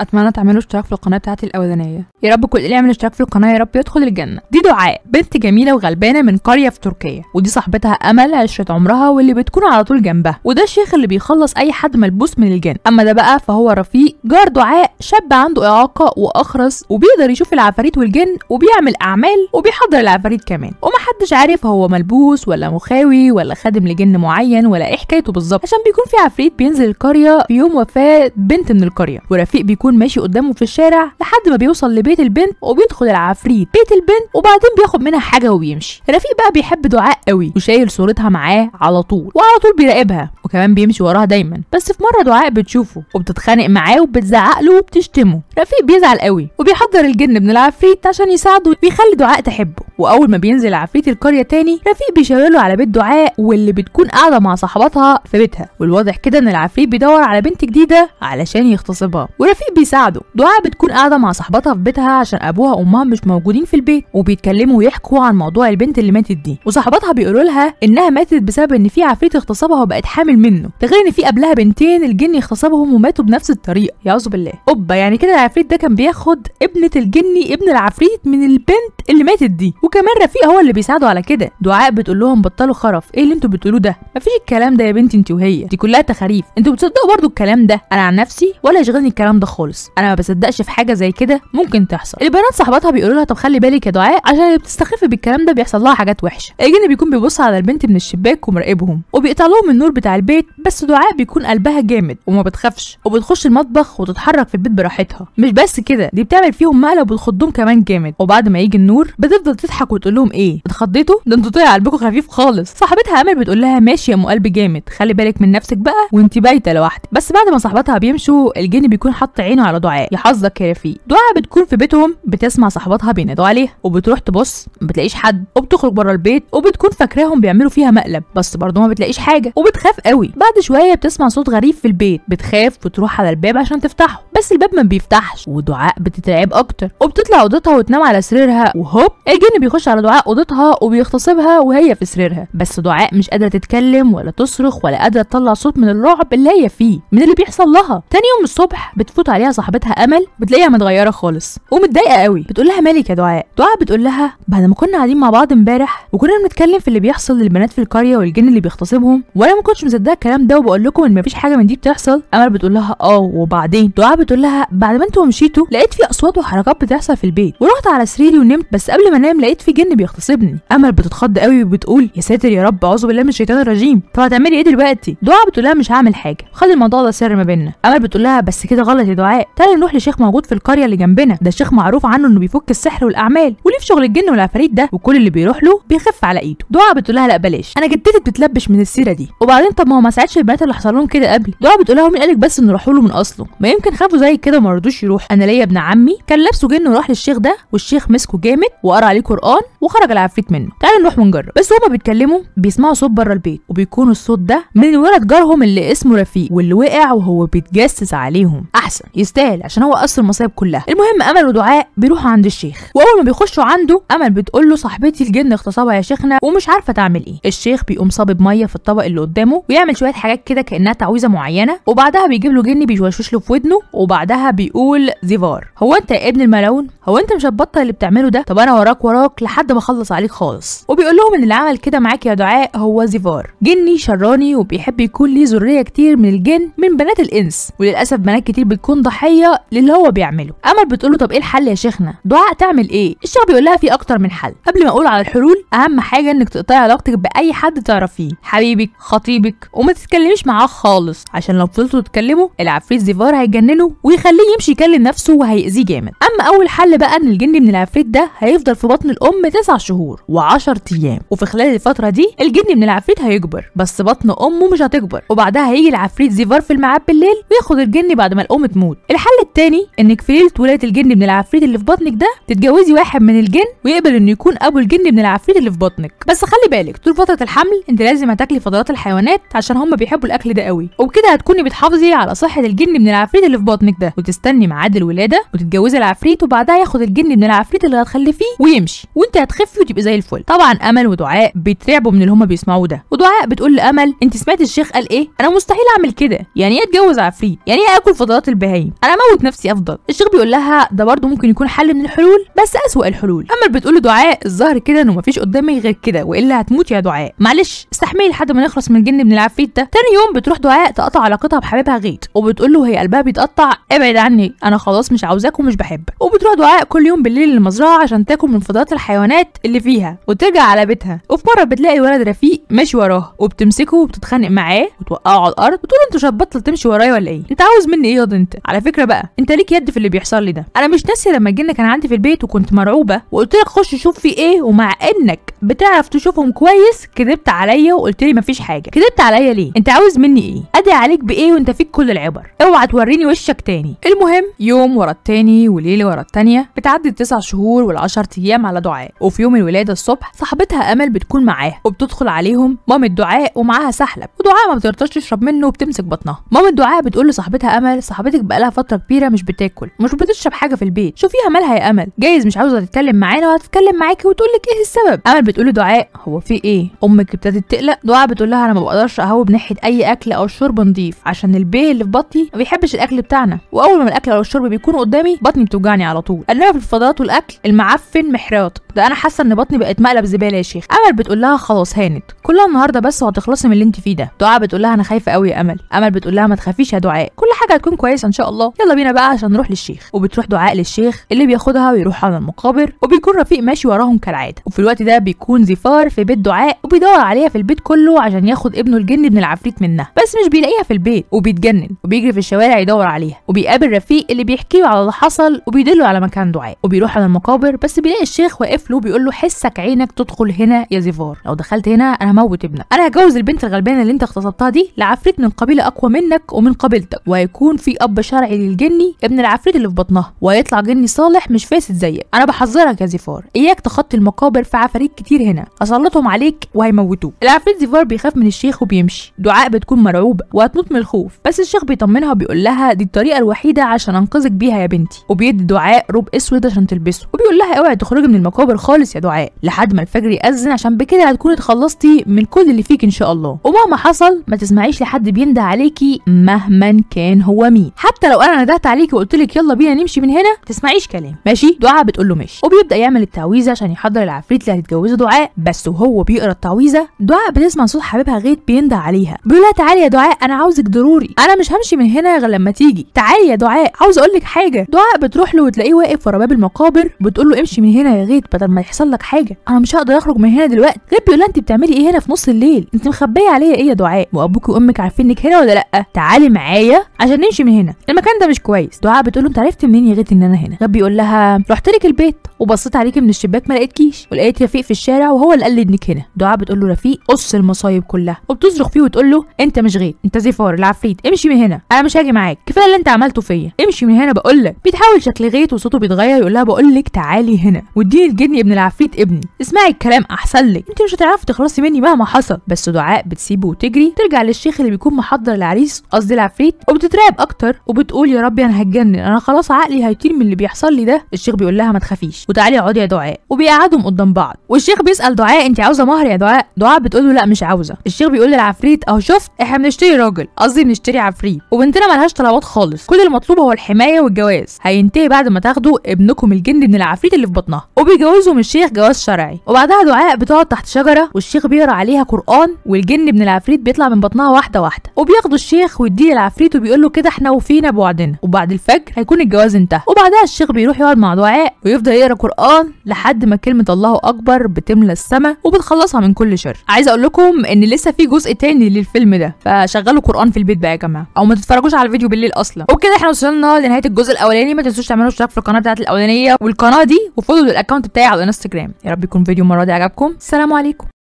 اتمنى تعملوا اشتراك في القناه بتاعتي الاولانيه يا رب كل اللي يعمل اشتراك في القناه يا رب يدخل الجنه دي دعاء بنت جميله وغلبانه من قريه في تركيا ودي صاحبتها امل عشره عمرها واللي بتكون على طول جنبها وده الشيخ اللي بيخلص اي حد ملبوس من الجن اما ده بقى فهو رفيق جار دعاء شاب عنده اعاقه واخرس وبيقدر يشوف العفاريت والجن وبيعمل اعمال وبيحضر العفاريت كمان ومحدش عارف هو ملبوس ولا مخاوي ولا خادم لجن معين ولا ايه حكايته بالظبط عشان بيكون في عفريت بينزل القريه في يوم وفاه بنت من القريه ورفيق بيكون بيكون ماشي قدامه في الشارع لحد ما بيوصل لبيت البنت وبيدخل العفريت بيت البنت وبعدين بياخد منها حاجه وبيمشي رفيق بقى بيحب دعاء قوي وشايل صورتها معاه على طول وعلى طول بيراقبها وكمان بيمشي وراها دايما بس في مره دعاء بتشوفه وبتتخانق معاه وبتزعق له وبتشتمه رفيق بيزعل قوي وبيحضر الجن من العفريت عشان يساعده ويخلي دعاء تحبه واول ما بينزل عفريت القريه تاني رفيق بيشاوله على بيت دعاء واللي بتكون قاعده مع صاحبتها في بيتها والواضح كده ان العفريت بيدور على بنت جديده علشان يغتصبها ورفيق بيساعده دعاء بتكون قاعده مع صاحبتها في بيتها عشان ابوها وامها مش موجودين في البيت وبيتكلموا ويحكوا عن موضوع البنت اللي ماتت دي وصاحبتها بيقولوا لها انها ماتت بسبب ان في عفريت اغتصبها وبقت حامل منه تخيل ان في قبلها بنتين الجن اغتصبهم وماتوا بنفس الطريقه يعوذ بالله اوبا يعني كده العفريت ده كان بياخد ابنه الجني ابن العفريت من البنت اللي ماتت دي وكمان رفيق هو اللي بيساعده على كده دعاء بتقول لهم بطلوا خرف ايه اللي انتوا بتقولوه ده مفيش الكلام ده يا بنتي انت وهي دي كلها تخاريف انتوا بتصدقوا برضو الكلام ده انا عن نفسي ولا يشغلني الكلام ده خالص خالص انا ما بصدقش في حاجه زي كده ممكن تحصل البنات صاحباتها بيقولوا لها طب خلي بالك يا دعاء عشان اللي بتستخف بالكلام ده بيحصل لها حاجات وحشه الجن بيكون بيبص على البنت من الشباك ومراقبهم وبيقطع لهم النور بتاع البيت بس دعاء بيكون قلبها جامد وما بتخافش وبتخش المطبخ وتتحرك في البيت براحتها مش بس كده دي بتعمل فيهم مقلب وتخضهم كمان جامد وبعد ما يجي النور بتفضل تضحك وتقول لهم ايه اتخضيتوا ده انتوا طلع قلبكم خفيف خالص صاحبتها امل بتقول لها ماشي يا ام قلب جامد خلي بالك من نفسك بقى وانت بايته لوحدك بس بعد ما صاحبتها بيمشوا الجن بيكون حاطط عين عينه على دعاء يا حظك يا رفيق دعاء بتكون في بيتهم بتسمع صاحباتها بينادوا عليها وبتروح تبص ما بتلاقيش حد وبتخرج بره البيت وبتكون فاكراهم بيعملوا فيها مقلب بس برضه ما بتلاقيش حاجه وبتخاف قوي بعد شويه بتسمع صوت غريب في البيت بتخاف وتروح على الباب عشان تفتحه بس الباب ما بيفتحش ودعاء بتترعب اكتر وبتطلع اوضتها وتنام على سريرها وهوب الجن بيخش على دعاء اوضتها وبيغتصبها وهي في سريرها بس دعاء مش قادره تتكلم ولا تصرخ ولا قادره تطلع صوت من الرعب اللي هي فيه من اللي بيحصل لها تاني يوم الصبح بتفوت عليها عليها صاحبتها امل بتلاقيها متغيره خالص ومتضايقه قوي بتقول لها مالك يا دعاء دعاء بتقول لها بعد ما كنا قاعدين مع بعض امبارح وكنا بنتكلم في اللي بيحصل للبنات في القريه والجن اللي بيغتصبهم وانا ما كنتش مصدقه الكلام ده وبقول لكم ان مفيش حاجه من دي بتحصل امل بتقول لها اه وبعدين دعاء بتقول لها بعد ما انتوا مشيتوا لقيت في اصوات وحركات بتحصل في البيت ورحت على سريري ونمت بس قبل ما انام لقيت في جن بيغتصبني امل بتتخض قوي وبتقول يا ساتر يا رب اعوذ بالله من الشيطان الرجيم طب هتعملي ايه دلوقتي دعاء بتقول لها مش هعمل حاجه خلي الموضوع ده سر ما بيننا امل بتقول لها بس كده غلط يا دعاء تعالى نروح لشيخ موجود في القريه اللي جنبنا ده شيخ معروف عنه انه بيفك السحر والاعمال وليه في شغل الجن والعفاريت ده وكل اللي بيروح له بيخف على ايده دعاء بتقول لها لا بلاش انا جدتي بتلبش من السيره دي وبعدين طب ما هو ما ساعدش البنات اللي حصل لهم كده قبل دعاء بتقول لها مين قالك بس انه راحوا له من اصله ما يمكن خافوا زي كده وما رضوش يروح انا ليا ابن عمي كان لابسه جن وراح للشيخ ده والشيخ مسكه جامد وقرا عليه قران وخرج العفريت منه تعالى نروح ونجرب بس هما بيتكلموا بيسمعوا صوت بره البيت وبيكون الصوت ده من ولد جارهم اللي اسمه رفيق واللي وقع وهو بيتجسس عليهم احسن يستاهل عشان هو قصر المصايب كلها المهم امل ودعاء بيروحوا عند الشيخ واول ما بيخشوا عنده امل بتقول له صاحبتي الجن اغتصبها يا شيخنا ومش عارفه تعمل ايه الشيخ بيقوم صابب ميه في الطبق اللي قدامه ويعمل شويه حاجات كده كانها تعويذه معينه وبعدها بيجيب له جن بيشوشوش له في ودنه وبعدها بيقول زيفار هو انت يا ابن الملعون هو انت مش هتبطل اللي بتعمله ده طب انا وراك وراك لحد ما اخلص عليك خالص وبيقول لهم ان اللي عمل كده معاك يا دعاء هو زيفار جني شراني وبيحب يكون ليه ذريه كتير من الجن من بنات الانس وللاسف بنات كتير بتكون ضحيه للي هو بيعمله امل بتقول له طب ايه الحل يا شيخنا دعاء تعمل ايه الشيخ بيقول لها في اكتر من حل قبل ما اقول على الحلول اهم حاجه انك تقطعي علاقتك باي حد تعرفيه حبيبك خطيبك وما تتكلميش معاه خالص عشان لو فضلتوا تتكلموا العفريت زيفار هيجننه ويخليه يمشي يكلم نفسه وهيأذيه جامد اما اول حل بقى ان الجن من العفريت ده هيفضل في بطن الام 9 شهور و10 ايام وفي خلال الفتره دي الجن من العفريت هيكبر بس بطن امه مش هتكبر وبعدها هيجي العفريت زيفار في الميعاد بالليل وياخد الجن بعد ما الام تموت الحل التاني انك في ليله ولاده الجن من العفريت اللي في بطنك ده تتجوزي واحد من الجن ويقبل انه يكون ابو الجن من العفريت اللي في بطنك بس خلي بالك طول فتره الحمل انت لازم هتاكلي فضلات الحيوانات عشان هم بيحبوا الاكل ده قوي وبكده هتكوني بتحافظي على صحه الجن من العفريت اللي في بطنك ده وتستني ميعاد الولاده وتتجوزي العفريت وبعدها ياخد الجن من العفريت اللي هتخلفيه ويمشي وانت هتخفي وتبقي زي الفل طبعا امل ودعاء بيترعبوا من اللي هم بيسمعوه ده ودعاء بتقول لامل انت سمعت الشيخ قال ايه انا مستحيل اعمل كده يعني ايه اتجوز عفريت يعني ايه اكل فضلات البهايم التاني طيب، انا اموت نفسي افضل الشيخ بيقول لها ده برضه ممكن يكون حل من الحلول بس اسوأ الحلول اما بتقول له دعاء الظاهر كده انه مفيش قدامي غير كده والا هتموت يا دعاء معلش استحمي لحد ما نخلص من الجن من العفيت ده تاني يوم بتروح دعاء تقطع علاقتها بحبيبها غيت وبتقول له هي قلبها بيتقطع ابعد عني انا خلاص مش عاوزاك ومش بحبك وبتروح دعاء كل يوم بالليل للمزرعه عشان تاكل من فضلات الحيوانات اللي فيها وترجع على بيتها وفي مره بتلاقي ولد رفيق ماشي وراها وبتمسكه وبتتخانق معاه وتوقعه على الارض وتقول انت شبطل تمشي ورايا ولا ايه انت عاوز مني ايه يا انت على على فكره بقى انت ليك يد في اللي بيحصل لي ده انا مش ناسي لما جينا كان عندي في البيت وكنت مرعوبه وقلت لك خش شوف في ايه ومع انك بتعرف تشوفهم كويس كذبت عليا وقلت لي مفيش حاجه كذبت عليا ليه انت عاوز مني ايه ادعي عليك بايه وانت فيك كل العبر اوعى توريني وشك تاني المهم يوم ورا التاني وليله ورا التانيه بتعدي التسع شهور والعشر ايام على دعاء وفي يوم الولاده الصبح صاحبتها امل بتكون معاها وبتدخل عليهم مام الدعاء ومعاها سحلب ودعاء ما بترضاش تشرب منه وبتمسك بطنها مام الدعاء بتقول لصاحبتها امل صاحبتك بقى بقالها فتره كبيره مش بتاكل مش بتشرب حاجه في البيت شوفيها مالها يا امل جايز مش عاوزه تتكلم معانا وهتتكلم معاكي وتقول لك ايه السبب امل بتقول دعاء هو في ايه امك ابتدت تقلق دعاء بتقول لها انا ما بقدرش اهوب ناحيه اي اكل او شرب نضيف عشان البيه اللي في بطني ما بيحبش الاكل بتاعنا واول ما الاكل او الشرب بيكون قدامي بطني بتوجعني على طول انما في الفضلات والاكل المعفن محراط ده انا حاسه ان بطني بقت مقلب زباله يا شيخ امل بتقول لها خلاص هانت كلها النهارده بس وهتخلصي من اللي انت فيه ده دعاء بتقول لها انا خايفه قوي يا امل امل بتقول لها ما تخافيش يا دعاء كل حاجه هتكون كويسه ان شاء الله يلا بينا بقى عشان نروح للشيخ وبتروح دعاء للشيخ اللي بياخدها ويروح على المقابر وبيكون رفيق ماشي وراهم كالعاده وفي الوقت ده بيكون زفار في بيت دعاء وبيدور عليها في البيت كله عشان ياخد ابنه الجن ابن العفريت منها بس مش بيلاقيها في البيت وبيتجنن وبيجري في الشوارع يدور عليها وبيقابل رفيق اللي بيحكي له على اللي حصل وبيدله على مكان دعاء وبيروح على المقابر بس بيلاقي الشيخ واقف له بيقول له حسك عينك تدخل هنا يا زفار لو دخلت هنا انا هموت ابنك انا هجوز البنت الغلبانه اللي انت اغتصبتها دي لعفريت من قبيله اقوى منك ومن قبيلتك وهيكون في اب شرعي للجني ابن العفريت اللي في بطنها وهيطلع جني صالح مش فاسد زيك انا بحذرك يا زفار اياك تخطي المقابر في عفاريت كتير هنا اسلطهم عليك وهيموتوك العفريت زفار بيخاف من الشيخ وبيمشي دعاء بتكون مرعوبه وهتموت من الخوف بس الشيخ بيطمنها وبيقول لها دي الطريقه الوحيده عشان انقذك بيها يا بنتي وبيدي دعاء روب اسود عشان تلبسه وبيقول لها اوعي تخرجي من المقابر خالص يا دعاء لحد ما الفجر ياذن عشان بكده هتكوني اتخلصتي من كل اللي فيك ان شاء الله ومهما حصل ما تسمعيش لحد بينده عليكي مهما كان هو مين حتى لو انا ندهت عليكي وقلت لك يلا بينا نمشي من هنا تسمعيش كلام ماشي دعاء بتقول له ماشي وبيبدا يعمل التعويذه عشان يحضر العفريت اللي هتتجوزه دعاء بس وهو بيقرا التعويذه دعاء بتسمع صوت حبيبها غيت بينده عليها بيقول لها تعالي يا دعاء انا عاوزك ضروري انا مش همشي من هنا غير لما تيجي تعالي يا دعاء عاوز اقول لك حاجه دعاء بتروح له وتلاقيه واقف ورا باب المقابر بتقول له امشي من هنا يا غيت بدل ما يحصل لك حاجه انا مش هقدر اخرج من هنا دلوقتي غيت بيقول لها انت بتعملي ايه هنا في نص الليل انت مخبيه عليا ايه يا دعاء وابوك وامك عارفين انك هنا ولا لا تعالي معايا عشان نمشي من هنا المكان ده مش كويس دعاء بتقول له انت عرفت منين يا غيت ان انا هنا غبي بيقول لها رحت لك البيت وبصيت عليك من الشباك ما لقيتكيش ولقيت رفيق في الشارع وهو اللي قال لي انك هنا دعاء بتقول له رفيق قص المصايب كلها وبتصرخ فيه وتقول له انت مش غيت انت زفار العفريت امشي من هنا انا مش هاجي معاك كفايه اللي انت عملته فيا امشي من هنا بقول لك بيتحاول شكل غيت وصوته بيتغير يقول لها بقول لك تعالي هنا واديني الجني ابن العفريت ابني اسمعي الكلام احسن لك انت مش هتعرفي تخلصي مني مهما حصل بس دعاء بتسيبه وتجري ترجع للشيخ اللي بيكون محضر العريس قصدي العفريت وبتترعب اكتر وبتقول يا ربي انا هتجنن انا خلاص عقلي هيطير من اللي بيحصل لي ده الشيخ بيقول لها ما تخافيش وتعالي اقعدي يا دعاء وبيقعدهم قدام بعض والشيخ بيسال دعاء انت عاوزه مهر يا دعاء دعاء بتقول له لا مش عاوزه الشيخ بيقول للعفريت اهو شفت احنا بنشتري راجل قصدي بنشتري عفريت وبنتنا ملهاش طلبات خالص كل المطلوب هو الحمايه والجواز هينتهي بعد ما تاخدوا ابنكم الجن من العفريت اللي في بطنها وبيجوزهم الشيخ جواز شرعي وبعدها دعاء بتقعد تحت شجره والشيخ بيقرا بيقرا عليها قران والجن ابن العفريت بيطلع من بطنها واحده واحده وبياخدوا الشيخ ويديه للعفريت وبيقول له كده احنا وفينا بوعدنا وبعد الفجر هيكون الجواز انتهى وبعدها الشيخ بيروح يقعد مع دعاء ويفضل يقرا قران لحد ما كلمه الله اكبر بتملى السماء وبتخلصها من كل شر عايز اقول لكم ان لسه في جزء تاني للفيلم ده فشغلوا قران في البيت بقى يا جماعه او ما تتفرجوش على الفيديو بالليل اصلا وبكده احنا وصلنا لنهايه الجزء الاولاني ما تنسوش تعملوا اشتراك في القناه بتاعت الاولانيه والقناه دي وفولو الأكونت بتاعي على الانستجرام يا رب يكون فيديو المره دي عجبكم السلام عليكم